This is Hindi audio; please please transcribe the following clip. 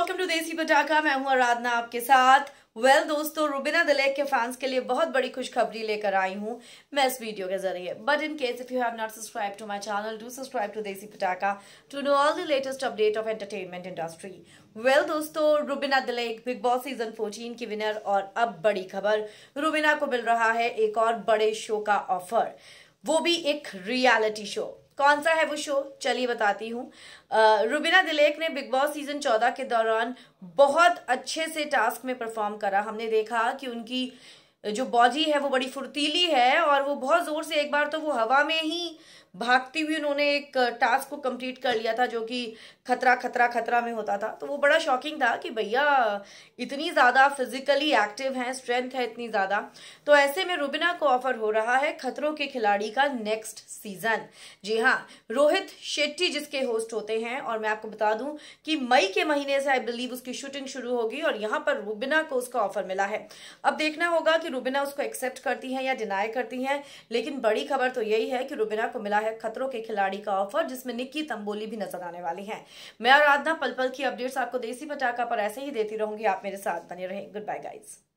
वेलकम टू देसी पटाखा मैं हूं आराधना आपके साथ वेल well, दोस्तों रुबिना दलेक के फैंस के लिए बहुत बड़ी खुशखबरी लेकर आई हूं मैं इस वीडियो के जरिए but in case if you have not subscribe to my channel do subscribe to Desi Patakha to know all the latest update of entertainment industry well दोस्तों Rubina Dilaik Bigg Boss season fourteen की विनर और अब बड़ी खबर रुबिना को मिल रहा है एक और बड़े शो का ऑफर वो भी एक रियालिटी शो कौन सा है वो शो चलिए बताती हूँ रुबीना दिलेख ने बिग बॉस सीजन चौदह के दौरान बहुत अच्छे से टास्क में परफॉर्म करा हमने देखा कि उनकी जो बॉडी है वो बड़ी फुर्तीली है और वो बहुत ज़ोर से एक बार तो वो हवा में ही भागती हुई उन्होंने एक टास्क को कंप्लीट कर लिया था जो कि खतरा खतरा खतरा में होता था तो वो बड़ा शॉकिंग था कि भैया इतनी ज़्यादा फिजिकली एक्टिव हैं स्ट्रेंथ है इतनी ज़्यादा तो ऐसे में रुबिना को ऑफर हो रहा है खतरों के खिलाड़ी का नेक्स्ट सीजन जी हाँ रोहित शेट्टी जिसके होस्ट होते हैं और मैं आपको बता दूं कि मई के महीने से आई बिलीव उसकी शूटिंग शुरू होगी और यहाँ पर रुबिना को उसका ऑफर मिला है अब देखना होगा कि रुबिना उसको एक्सेप्ट करती है या डिनाई करती है लेकिन बड़ी खबर तो यही है कि रुबिना को मिला है खतरों के खिलाड़ी का ऑफर जिसमें निक्की तंबोली भी नजर आने वाली है मैं आराधना पल पल की अपडेट्स आपको देसी पटाखा पर ऐसे ही देती रहूंगी आप मेरे साथ बने रहें गुड बाय गाइड्स